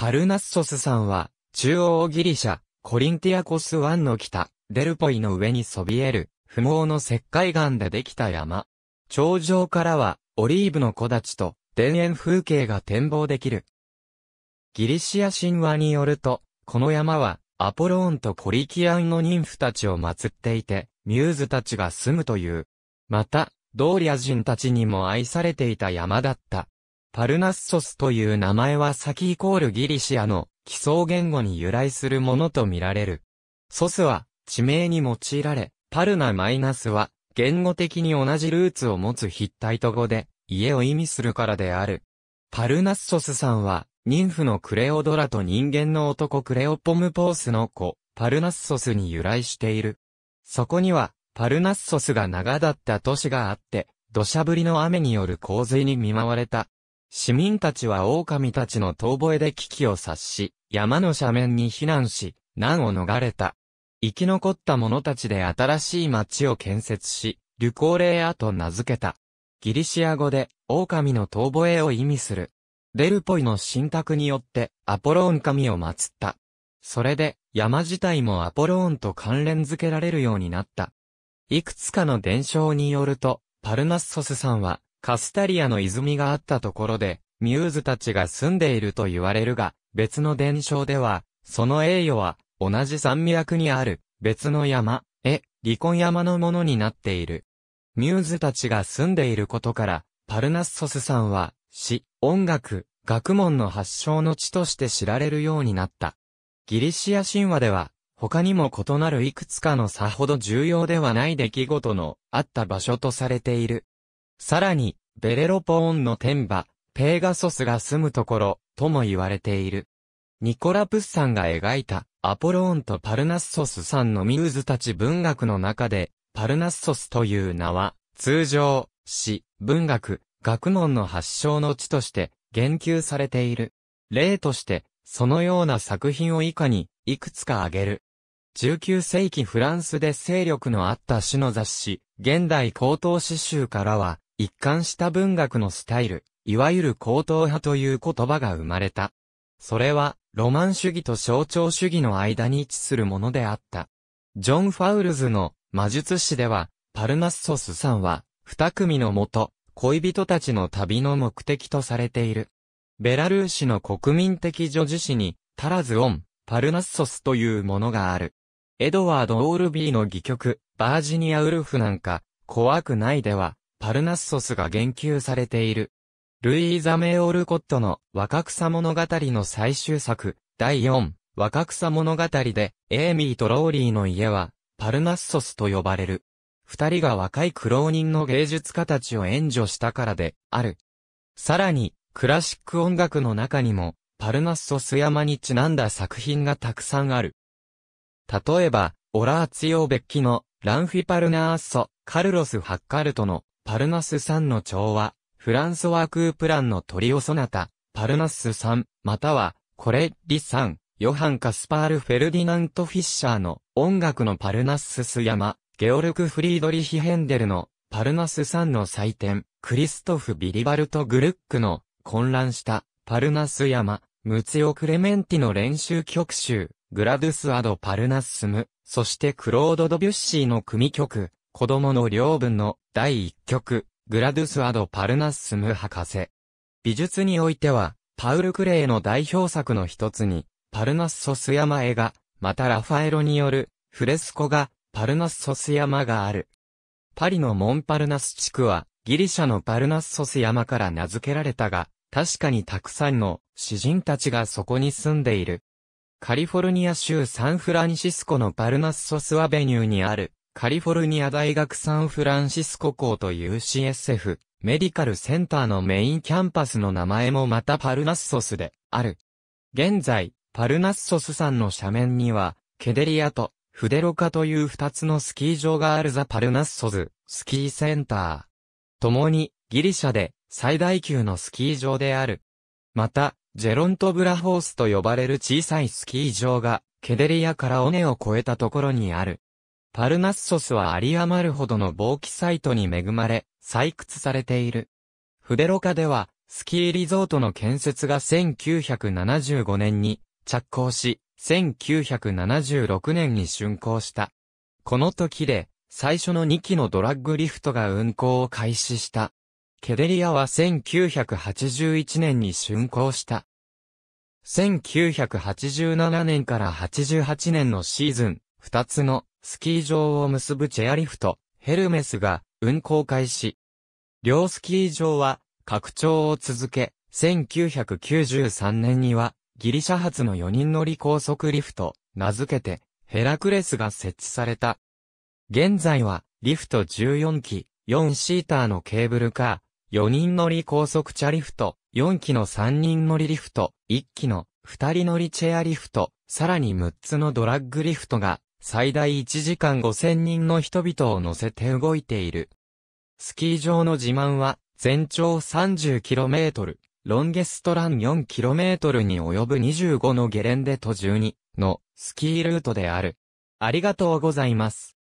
パルナッソスさんは、中央ギリシャ、コリンティアコス湾の北、デルポイの上にそびえる、不毛の石灰岩でできた山。頂上からは、オリーブの木立と、田園風景が展望できる。ギリシア神話によると、この山は、アポローンとコリキアンの妊婦たちを祀っていて、ミューズたちが住むという。また、ドーリア人たちにも愛されていた山だった。パルナッソスという名前は先イコールギリシアの基礎言語に由来するものとみられる。ソスは地名に用いられ、パルナマイナスは言語的に同じルーツを持つヒッタイト語で家を意味するからである。パルナッソスさんは妊婦のクレオドラと人間の男クレオポムポースの子、パルナッソスに由来している。そこには、パルナッソスが長だった都市があって、土砂降りの雨による洪水に見舞われた。市民たちは狼たちの遠吠えで危機を察し、山の斜面に避難し、難を逃れた。生き残った者たちで新しい町を建設し、ルコーレーアと名付けた。ギリシア語で、狼の遠吠えを意味する。デルポイの神託によって、アポローン神を祀った。それで、山自体もアポローンと関連付けられるようになった。いくつかの伝承によると、パルナッソスさんは、カスタリアの泉があったところで、ミューズたちが住んでいると言われるが、別の伝承では、その栄誉は、同じ山脈にある、別の山、え、離婚山のものになっている。ミューズたちが住んでいることから、パルナッソスさんは、詩、音楽、学問の発祥の地として知られるようになった。ギリシア神話では、他にも異なるいくつかのさほど重要ではない出来事のあった場所とされている。さらに、ベレロポーンの天馬、ペーガソスが住むところ、とも言われている。ニコラ・プスさんが描いた、アポローンとパルナッソスさんのミューズたち文学の中で、パルナッソスという名は、通常、詩、文学、学問の発祥の地として、言及されている。例として、そのような作品を以下に、いくつか挙げる。19世紀フランスで勢力のあった詩の雑誌、現代高等詩集からは、一貫した文学のスタイル、いわゆる高等派という言葉が生まれた。それは、ロマン主義と象徴主義の間に位置するものであった。ジョン・ファウルズの魔術師では、パルナッソスさんは、二組のもと、恋人たちの旅の目的とされている。ベラルーシの国民的女子誌に、タラズ・オン、パルナッソスというものがある。エドワード・オールビーの戯曲、バージニア・ウルフなんか、怖くないでは、パルナッソスが言及されている。ルイーザ・メイ・オルコットの若草物語の最終作、第4、若草物語で、エイミーとローリーの家は、パルナッソスと呼ばれる。二人が若い苦労人の芸術家たちを援助したからで、ある。さらに、クラシック音楽の中にも、パルナッソス山にちなんだ作品がたくさんある。例えば、オラーツィオベッキの、ランフィパルナーッソ、カルロス・ハッカルトの、パルナス3の調和、フランソワ・クープランのトリオソナタ、パルナス3、または、コレッリ3、ヨハン・カスパール・フェルディナント・フィッシャーの音楽のパルナスス山、ゲオルク・フリードリヒ・ヘンデルのパルナス3の祭典、クリストフ・ビリバルト・グルックの混乱したパルナス山、ムツヨ・クレメンティの練習曲集、グラドゥス・アド・パルナスム、そしてクロード・ドビュッシーの組曲、子供の両分の第1曲、グラドゥス・アド・パルナッスム博士。美術においては、パウル・クレイの代表作の一つに、パルナッソス山絵が、またラファエロによる、フレスコが、パルナッソス山がある。パリのモンパルナス地区は、ギリシャのパルナッソス山から名付けられたが、確かにたくさんの詩人たちがそこに住んでいる。カリフォルニア州サンフランシスコのパルナッソスアベニューにあるカリフォルニア大学サンフランシスコ校と UCSF、メディカルセンターのメインキャンパスの名前もまたパルナッソスである。現在、パルナッソス山の斜面には、ケデリアとフデロカという二つのスキー場があるザ・パルナッソズ、スキーセンター。共に、ギリシャで最大級のスキー場である。また、ジェロントブラホースと呼ばれる小さいスキー場が、ケデリアから尾根を越えたところにある。パルナッソスは有り余るほどの防気サイトに恵まれ、採掘されている。フデロカでは、スキーリゾートの建設が1975年に着工し、1976年に竣工した。この時で、最初の2機のドラッグリフトが運行を開始した。ケデリアは1981年に竣工した。1987年から88年のシーズン、2つのスキー場を結ぶチェアリフト、ヘルメスが運行開始。両スキー場は拡張を続け、1993年にはギリシャ発の4人乗り高速リフト、名付けてヘラクレスが設置された。現在はリフト14機、4シーターのケーブルカー、4人乗り高速チャリフト、4機の3人乗りリフト、1機の2人乗りチェアリフト、さらに6つのドラッグリフトが最大1時間5000人の人々を乗せて動いている。スキー場の自慢は、全長 30km、ロンゲストラン 4km に及ぶ25のゲレンデと12のスキールートである。ありがとうございます。